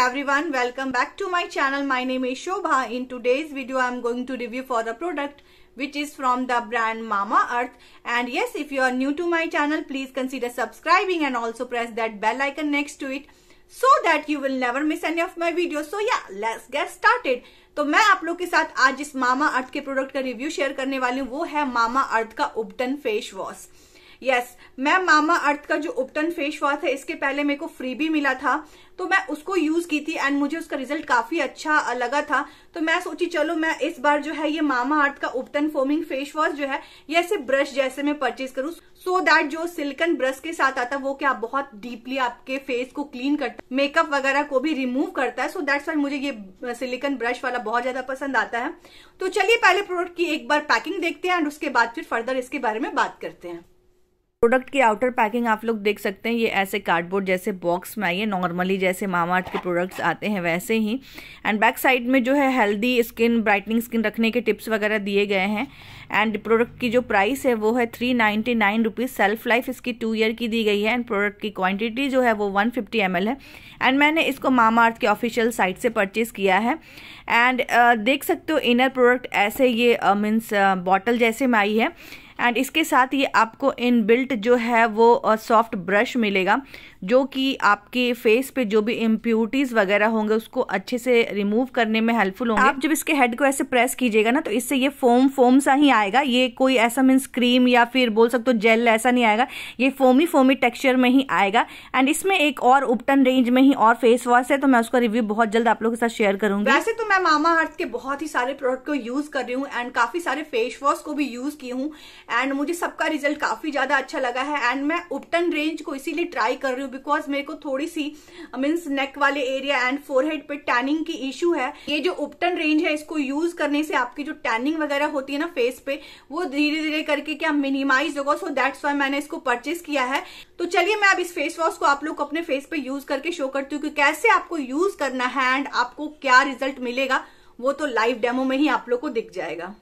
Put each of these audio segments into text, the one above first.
Hello everyone, welcome back to my channel. My name is Shobha. In today's video, I am going to review for the product which is from the brand Mama Earth. And yes, if you are new to my channel, please consider subscribing and also press that bell icon next to it so that you will never miss any of my videos. So yeah, let's get started. तो मैं आप लोग के साथ आज इस मामा अर्थ के product का रिव्यू शेयर करने वाली हूँ वो है मामा अर्थ का उपटन फेस वॉश यस मैं मामा अर्थ का जो उपटन फेस वॉश है इसके पहले मेरे को फ्री भी मिला था तो मैं उसको यूज की थी एंड मुझे उसका रिजल्ट काफी अच्छा लगा था तो मैं सोची चलो मैं इस बार जो है ये मामा अर्थ का उपटन फोमिंग फेस वॉश जो है ये ऐसे ब्रश जैसे मैं परचेज करूँ सो so दैट जो सिल्कन ब्रश के साथ आता है वो क्या बहुत डीपली आपके फेस को क्लीन करता है मेकअप वगैरह को भी रिमूव करता है सो दैट्स वाई मुझे ये सिलिकन ब्रश वाला बहुत ज्यादा पसंद आता है तो चलिए पहले प्रोडक्ट की एक बार पैकिंग देखते हैं एंड उसके बाद फिर फर्दर इसके बारे में बात करते हैं प्रोडक्ट की आउटर पैकिंग आप लोग देख सकते हैं ये ऐसे कार्डबोर्ड जैसे बॉक्स में आई है नॉर्मली जैसे मामा के प्रोडक्ट्स आते हैं वैसे ही एंड बैक साइड में जो है हेल्दी स्किन ब्राइटनिंग स्किन रखने के टिप्स वगैरह दिए गए हैं एंड प्रोडक्ट की जो प्राइस है वो है three ninety nine rupees shelf life इसकी टू ईयर की दी गई है एंड प्रोडक्ट की क्वांटिटी जो है वो वन फिफ्टी एम एल है एंड मैंने इसको मामा अर्थ के ऑफिशियल साइट से परचेज़ किया है एंड uh, देख सकते हो इनर प्रोडक्ट ऐसे ये मीन्स uh, बॉटल uh, जैसे में आई है एंड इसके साथ ये आपको इन बिल्ट जो है वो सॉफ्ट ब्रश मिलेगा जो कि आपके फेस पे जो भी इम्प्यूरिटीज़ वगैरह होंगे उसको अच्छे से रिमूव करने में हेल्पफुल होंगे आप जब इसके हेड को ऐसे प्रेस कीजिएगा ना तो इससे ये फोम फोम सा ही आएगा ये कोई ऐसा मीन्स क्रीम या फिर बोल सकते हो जेल ऐसा नहीं आएगा ये फोमी फोमी टेक्सचर में ही आएगा एंड इसमें एक और उपटन रेंज में ही और फेस वॉश है तो मैं उसका रिव्यू बहुत जल्द आप लोगों के साथ शेयर करूंगी वैसे तो मैं मामा अर्थ के बहुत ही सारे प्रोडक्ट को यूज कर रही हूँ एंड काफी सारे फेस वॉश को भी यूज की हूँ एंड मुझे सबका रिजल्ट काफी ज्यादा अच्छा लगा है एंड मैं उपटन रेंज को इसीलिए ट्राई कर रही हूँ बिकॉज मेरे को थोड़ी सी मीन्स नेक वाले एरिया एंड फोरहेड पे टैनिंग की इश्यू है ये जो उपटन रेंज है इसको यूज करने से आपकी जो टैनिंग वगैरह होती है ना फेस पे वो धीरे धीरे करके क्या मिनिमाइज होगा सो दैट्स वाई मैंने इसको परचेस किया है तो चलिए मैं अब इस फेस वॉश को आप लोग अपने फेस पे यूज करके शो करती हूँ कि कैसे आपको यूज करना है एंड आपको क्या रिजल्ट मिलेगा वो तो लाइव डेमो में ही आप लोग को दिख जाएगा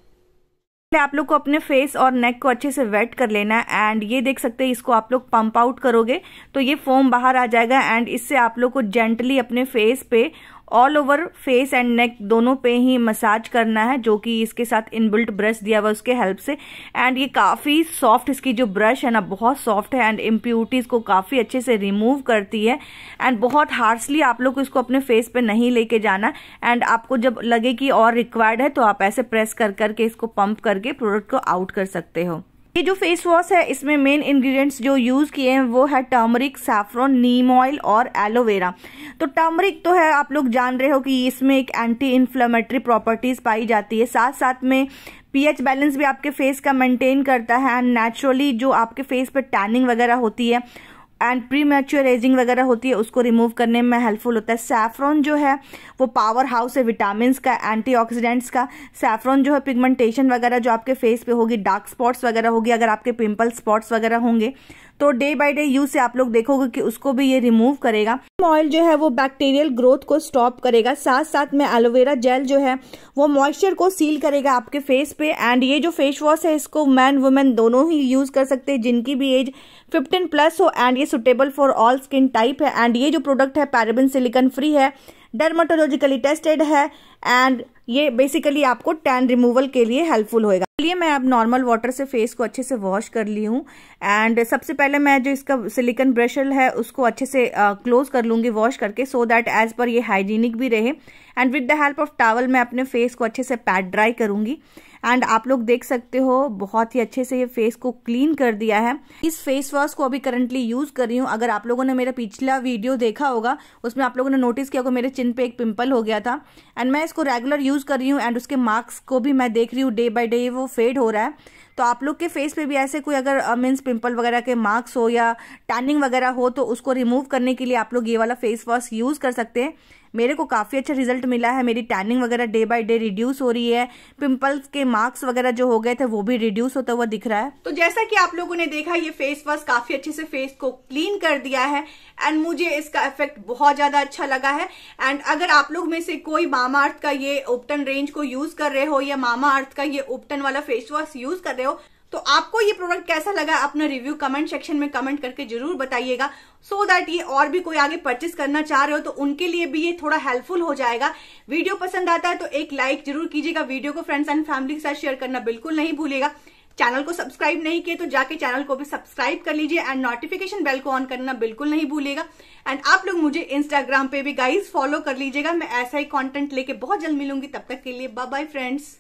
आप लोग को अपने फेस और नेक को अच्छे से वेट कर लेना है एंड ये देख सकते हैं इसको आप लोग पंप आउट करोगे तो ये फोम बाहर आ जाएगा एंड इससे आप लोग को जेंटली अपने फेस पे all over face and neck दोनों पे ही मसाज करना है जो कि इसके साथ इनबिल्ट ब्रश दिया हुआ है उसके हेल्प से एंड ये काफ़ी सॉफ्ट इसकी जो ब्रश है ना बहुत सॉफ्ट है एंड इम्प्यूरिटीज़ को काफ़ी अच्छे से रिमूव करती है एंड बहुत हार्सली आप लोग इसको अपने फेस पे नहीं लेके जाना एंड आपको जब लगे कि और रिक्वायर्ड है तो आप ऐसे प्रेस कर करके इसको पंप करके प्रोडक्ट को आउट कर सकते हो ये जो फेस वॉश है इसमें मेन इंग्रेडिएंट्स जो यूज़ किए हैं वो है टर्मरिक सैफ्रॉन नीम ऑयल और एलोवेरा तो टर्मरिक तो है आप लोग जान रहे हो कि इसमें एक एंटी इन्फ्लेमेटरी प्रॉपर्टीज़ पाई जाती है साथ साथ में पीएच बैलेंस भी आपके फेस का मेंटेन करता है एंड नेचुरली जो आपके फेस पर टैनिंग वगैरह होती है एंड प्री एजिंग वगैरह होती है उसको रिमूव करने में हेल्पफुल होता है सैफ्रॉन जो है वो पावर हाउस है विटामिन का एंटीऑक्सीडेंट्स का सैफ्रॉन जो है पिगमेंटेशन वगैरह जो आपके फेस पे होगी डार्क स्पॉट्स वगैरह होगी अगर आपके पिंपल स्पॉट्स वगैरह होंगे तो डे बाय डे यूज से आप लोग देखोगे कि उसको भी ये रिमूव करेगा ऑयल जो है वो बैक्टीरियल ग्रोथ को स्टॉप करेगा साथ साथ में एलोवेरा जेल जो है वो मॉइस्चर को सील करेगा आपके फेस पे एंड ये जो फेस वॉश है इसको मैन वुमेन दोनों ही यूज़ कर सकते हैं जिनकी भी एज 15 प्लस हो एंड ये suitable for all skin type है एंड ये जो प्रोडक्ट है पैराबिन सिलिकन फ्री है डर्माटोलॉजिकली टेस्टेड है एंड ये बेसिकली आपको टैन रिमूवल के लिए हेल्पफुल होएगा चलिए मैं अब नॉर्मल वाटर से फेस को अच्छे से वॉश कर ली हूँ एंड सबसे पहले मैं जो इसका सिलिकन ब्रशल है उसको अच्छे से क्लोज uh, कर लूंगी वॉश करके सो दैट एज पर ये हाइजीनिक भी रहे and with the help of towel मैं अपने फेस को अच्छे से पैट ड्राई करूंगी एंड आप लोग देख सकते हो बहुत ही अच्छे से ये फेस को क्लीन कर दिया है इस फेस वॉश को अभी करंटली यूज कर रही हूँ अगर आप लोगों ने मेरा पिछला वीडियो देखा होगा उसमें आप लोगों ने नोटिस किया होगा मेरे चिन पे एक पिंपल हो गया था एंड मैं इसको रेगुलर यूज कर रही हूँ एंड उसके मार्क्स को भी मैं देख रही हूँ डे बाई डे वो फेड हो रहा है तो आप लोग के फेस पे भी ऐसे कोई अगर मीन्स uh, पिंपल वगैरह के मार्क्स हो या टैनिंग वगैरह हो तो उसको रिमूव करने के लिए आप लोग ये वाला फेस वॉश यूज़ कर सकते हैं मेरे को काफ़ी अच्छा रिजल्ट मिला है मेरी टैनिंग वगैरह डे बाय डे रिड्यूस हो रही है पिंपल्स के मार्क्स वगैरह जो हो गए थे वो भी रिड्यूस होता हुआ दिख रहा है तो जैसा कि आप लोगों ने देखा ये फेस वॉश काफी अच्छे से फेस को क्लीन कर दिया है एंड मुझे इसका इफेक्ट बहुत ज्यादा अच्छा लगा है एंड अगर आप लोग में से कोई मामा अर्थ का ये ओप्टन रेंज को यूज कर रहे हो या मामा अर्थ का ये ओपटन वाला फेस वॉश यूज कर रहे हो तो आपको ये प्रोडक्ट कैसा लगा अपना रिव्यू कमेंट सेक्शन में कमेंट करके जरूर बताइएगा सो so दैट ये और भी कोई आगे परचेस करना चाह रहे हो तो उनके लिए भी ये थोड़ा हेल्पफुल हो जाएगा वीडियो पसंद आता है तो एक लाइक जरूर कीजिएगा वीडियो को फ्रेंड्स एंड फैमिली के साथ शेयर करना बिल्कुल नहीं भूलेगा चैनल को सब्सक्राइब नहीं किए तो जाके चैनल को भी सब्सक्राइब कर लीजिए एंड नोटिफिकेशन बेल को ऑन करना बिल्कुल नहीं भूलेगा एंड आप लोग मुझे इंस्टाग्राम पे भी गाइज फॉलो कर लीजिएगा मैं ऐसा ही कंटेंट लेके बहुत जल्द मिलूंगी तब तक के लिए बाय बाय फ्रेंड्स